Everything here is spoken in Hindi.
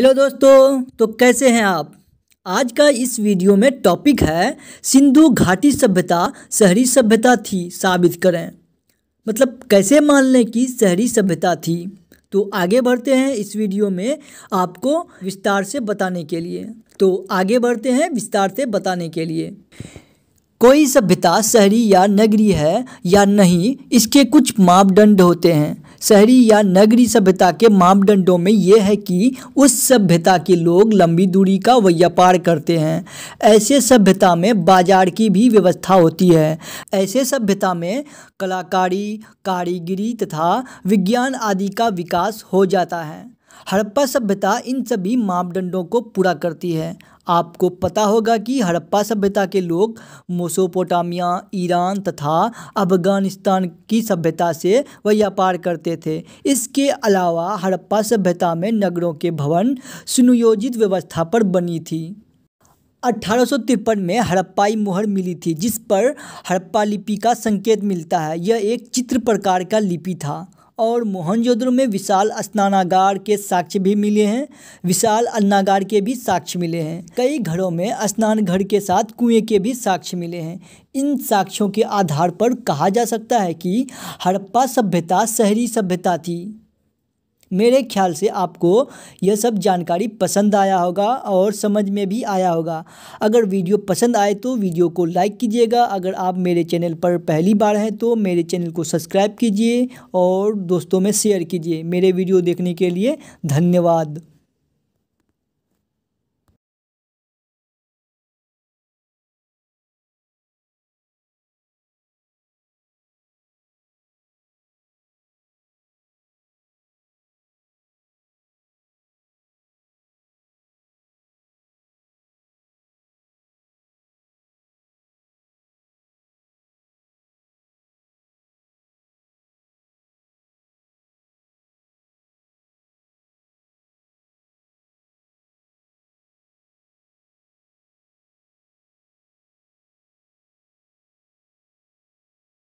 हेलो दोस्तों तो कैसे हैं आप आज का इस वीडियो में टॉपिक है सिंधु घाटी सभ्यता शहरी सभ्यता थी साबित करें मतलब कैसे मान लें कि शहरी सभ्यता थी तो आगे बढ़ते हैं इस वीडियो में आपको विस्तार से बताने के लिए तो आगे बढ़ते हैं विस्तार से बताने के लिए कोई सभ्यता शहरी या नगरी है या नहीं इसके कुछ मापदंड होते हैं शहरी या नगरी सभ्यता के मापदंडों में यह है कि उस सभ्यता के लोग लंबी दूरी का व्यापार करते हैं ऐसे सभ्यता में बाजार की भी व्यवस्था होती है ऐसे सभ्यता में कलाकारी कारीगरी तथा विज्ञान आदि का विकास हो जाता है हड़प्पा सभ्यता इन सभी मापदंडों को पूरा करती है आपको पता होगा कि हड़प्पा सभ्यता के लोग मोसोपोटामिया ईरान तथा अफगानिस्तान की सभ्यता से व्यापार करते थे इसके अलावा हड़प्पा सभ्यता में नगरों के भवन सुनियोजित व्यवस्था पर बनी थी अठारह में हड़प्पाई मोहर मिली थी जिस पर हड़प्पा लिपि का संकेत मिलता है यह एक चित्र प्रकार का लिपि था और मोहनजोद्र में विशाल स्नानागार के साक्ष्य भी मिले हैं विशाल अन्नागार के भी साक्ष्य मिले हैं कई घरों में स्नान घर के साथ कुएं के भी साक्ष्य मिले हैं इन साक्ष्यों के आधार पर कहा जा सकता है कि हड़प्पा सभ्यता शहरी सभ्यता थी मेरे ख्याल से आपको यह सब जानकारी पसंद आया होगा और समझ में भी आया होगा अगर वीडियो पसंद आए तो वीडियो को लाइक कीजिएगा अगर आप मेरे चैनल पर पहली बार हैं तो मेरे चैनल को सब्सक्राइब कीजिए और दोस्तों में शेयर कीजिए मेरे वीडियो देखने के लिए धन्यवाद